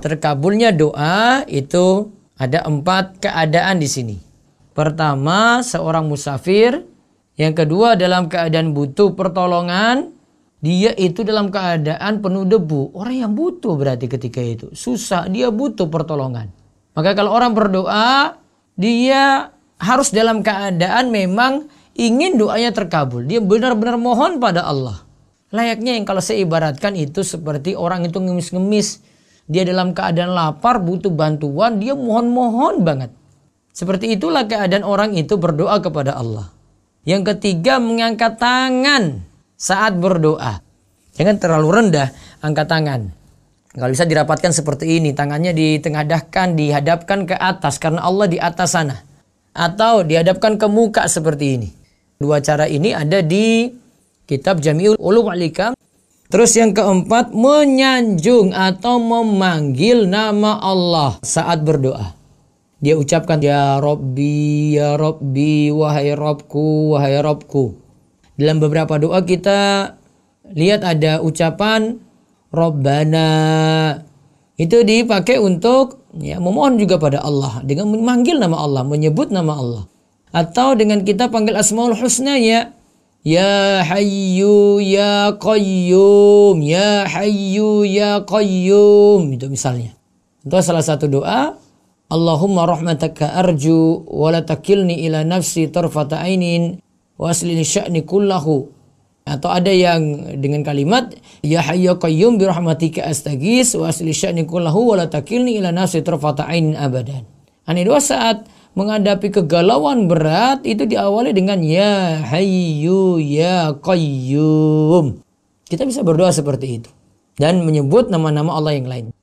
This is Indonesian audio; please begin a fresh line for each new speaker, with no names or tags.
terkabulnya doa itu ada empat keadaan di sini. Pertama, seorang musafir. Yang kedua, dalam keadaan butuh pertolongan. Dia itu dalam keadaan penuh debu. Orang yang butuh berarti ketika itu. Susah, dia butuh pertolongan. Maka kalau orang berdoa, dia harus dalam keadaan memang ingin doanya terkabul. Dia benar-benar mohon pada Allah. Layaknya yang kalau saya ibaratkan itu seperti orang itu ngemis-ngemis dia dalam keadaan lapar, butuh bantuan, dia mohon-mohon banget. Seperti itulah keadaan orang itu berdoa kepada Allah. Yang ketiga, mengangkat tangan saat berdoa. Jangan terlalu rendah angkat tangan. Kalau bisa dirapatkan seperti ini, tangannya ditengadahkan, dihadapkan ke atas karena Allah di atas sana. Atau dihadapkan ke muka seperti ini. Dua cara ini ada di kitab Jami'ul Ulum Alikam Terus yang keempat, menyanjung atau memanggil nama Allah saat berdoa. Dia ucapkan, Ya Robbi, Ya Robbi, Wahai Robku, Wahai Robku. Dalam beberapa doa kita lihat ada ucapan Robbana. Itu dipakai untuk ya, memohon juga pada Allah. Dengan memanggil nama Allah, menyebut nama Allah. Atau dengan kita panggil Asmaul Husna ya Ya Hayyu Ya Qayyum Ya Hayyu Ya Qayyum itu misalnya itu salah satu doa Allahumma rahmataka arju wa la takilni ila nafsi tarfata ainin wa aslini sya'ni kullahu atau ada yang dengan kalimat ya hayya ya qayyum bi rahmatika astagis wa asli sya'ni kullahu wa la takilni ila nafsi tarfata ainin abadan. Ini dua saat menghadapi kegalauan berat itu diawali dengan ya hayyu ya qayyum. Kita bisa berdoa seperti itu dan menyebut nama-nama Allah yang lain.